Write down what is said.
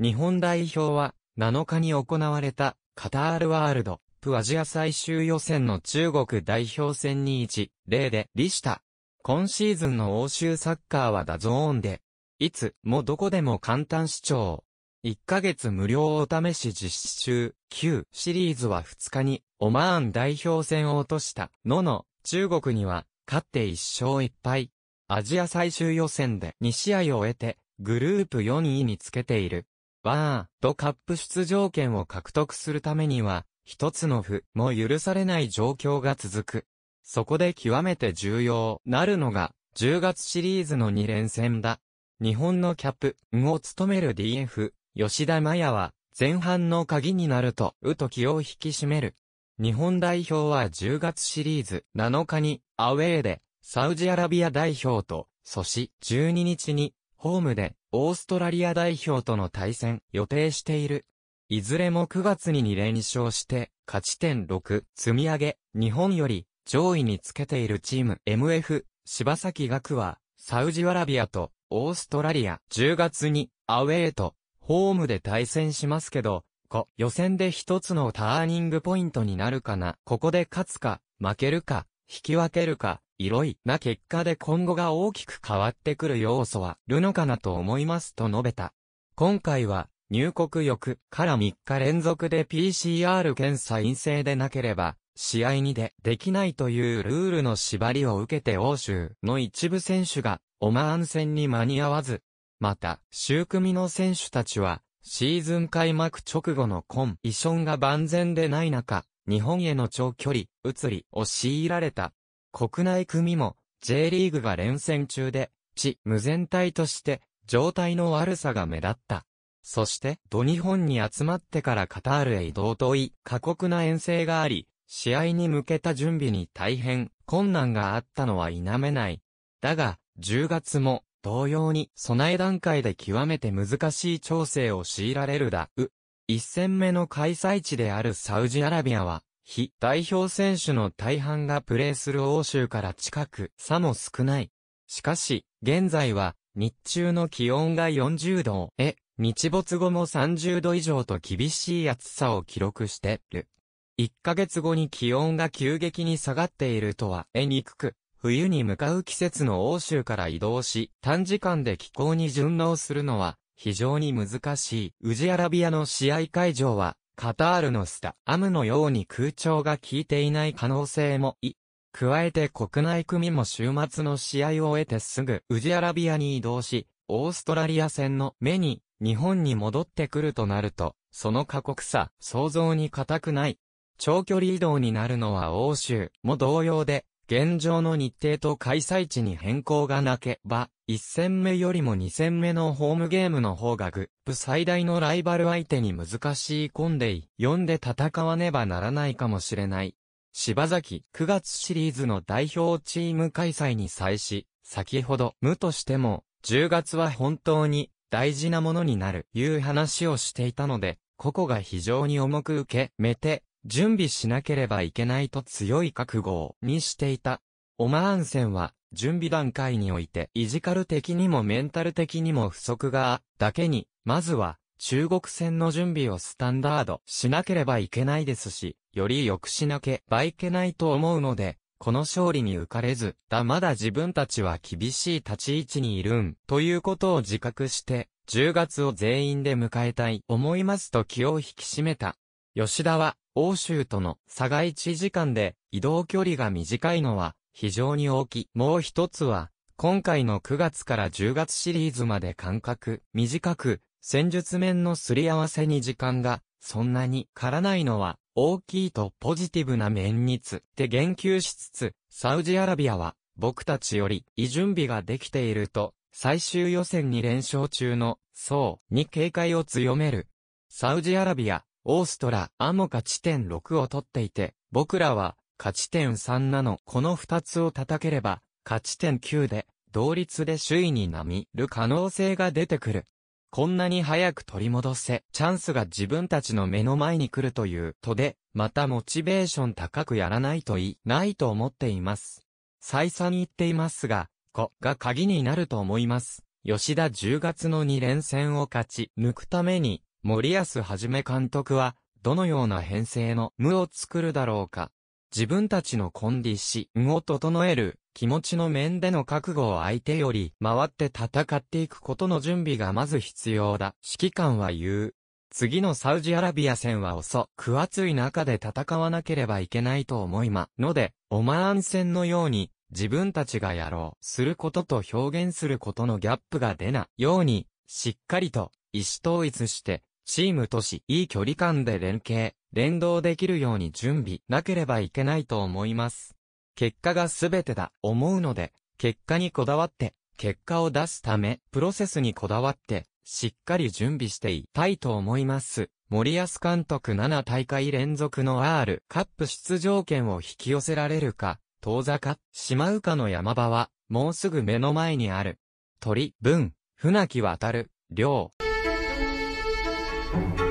日本代表は7日に行われたカタールワールドプアジア最終予選の中国代表戦に1、0で利した。今シーズンの欧州サッカーはダゾーンで、いつもどこでも簡単視聴。1ヶ月無料お試し実施中、旧シリーズは2日にオマーン代表戦を落としたのの、中国には勝って1勝1敗。アジア最終予選で2試合を終えて、グループ4位につけている。ワーとカップ出場権を獲得するためには、一つの負も許されない状況が続く。そこで極めて重要なるのが、10月シリーズの2連戦だ。日本のキャップを務める DF、吉田麻也は、前半の鍵になると、うと気を引き締める。日本代表は10月シリーズ7日に、アウェーで、サウジアラビア代表と、そし12日に、ホームで、オーストラリア代表との対戦、予定している。いずれも9月に2連勝して、勝ち点6、積み上げ、日本より上位につけているチーム MF、柴崎学は、サウジアラビアとオーストラリア、10月にアウェーとホームで対戦しますけど、こ予選で一つのターニングポイントになるかな。ここで勝つか、負けるか、引き分けるか、色いな結果で今後が大きく変わってくる要素はるのかなと思いますと述べた。今回は入国翌から3日連続で PCR 検査陰性でなければ試合にでできないというルールの縛りを受けて欧州の一部選手がオマーン戦に間に合わず、また、週組の選手たちはシーズン開幕直後のコンディションが万全でない中、日本への長距離、移りを強いられた国内組も J リーグが連戦中で、地無全体として状態の悪さが目立った。そして、土日本に集まってからカタールへ移動とい過酷な遠征があり、試合に向けた準備に大変困難があったのは否めない。だが、10月も同様に備え段階で極めて難しい調整を強いられるだ。う。一戦目の開催地であるサウジアラビアは、非代表選手の大半がプレーする欧州から近く、差も少ない。しかし、現在は、日中の気温が40度を、日没後も30度以上と厳しい暑さを記録してる。1ヶ月後に気温が急激に下がっているとは得にくく、冬に向かう季節の欧州から移動し、短時間で気候に順応するのは非常に難しい。ウジアラビアの試合会場はカタールのスタアムのように空調が効いていない可能性もい。加えて国内組も週末の試合を終えてすぐウジアラビアに移動し、オーストラリア戦の目に日本に戻ってくるとなると、その過酷さ、想像に難くない。長距離移動になるのは欧州も同様で、現状の日程と開催地に変更がなければ、1戦目よりも2戦目のホームゲームの方がグップ最大のライバル相手に難しいコンデイ、読んで戦わねばならないかもしれない。柴崎9月シリーズの代表チーム開催に際し、先ほど無としても、10月は本当に大事なものになる、いう話をしていたので、ここが非常に重く受け、めて、準備しなければいけないと強い覚悟をにしていた。オマーン戦は、準備段階において、イジカル的にもメンタル的にも不足が、だけに、まずは、中国戦の準備をスタンダードしなければいけないですし、より良くしなけばいけないと思うので、この勝利に浮かれず、だまだ自分たちは厳しい立ち位置にいるん、ということを自覚して、10月を全員で迎えたい、思いますと気を引き締めた。吉田は、欧州との差が1時間で移動距離が短いのは非常に大きい。もう一つは、今回の9月から10月シリーズまで間隔短く、戦術面のすり合わせに時間がそんなにからないのは大きいとポジティブな面につって言及しつつ、サウジアラビアは僕たちより異準備ができていると、最終予選に連勝中の、そう、に警戒を強める。サウジアラビア、オーストラ、アも勝ち点6を取っていて、僕らは勝ち点3なのこの2つを叩ければ、勝ち点9で、同率で首位に並みる可能性が出てくる。こんなに早く取り戻せ、チャンスが自分たちの目の前に来るというとで、またモチベーション高くやらないといい、ないと思っています。再三言っていますが、こが鍵になると思います。吉田10月の2連戦を勝ち抜くために、森保はじめ監督は、どのような編成の無を作るだろうか。自分たちのコンディシンを整える、気持ちの面での覚悟を相手より回って戦っていくことの準備がまず必要だ。指揮官は言う。次のサウジアラビア戦は遅く暑い中で戦わなければいけないと思いま。ので、オマーン戦のように、自分たちがやろう、することと表現することのギャップが出ないように、しっかりと、意思統一して、チームとし、いい距離感で連携、連動できるように準備なければいけないと思います。結果が全てだ、思うので、結果にこだわって、結果を出すため、プロセスにこだわって、しっかり準備していたいと思います。森保監督7大会連続の R カップ出場権を引き寄せられるか、遠ざか、しまうかの山場は、もうすぐ目の前にある。鳥、文、船木渡る、両。Thank you.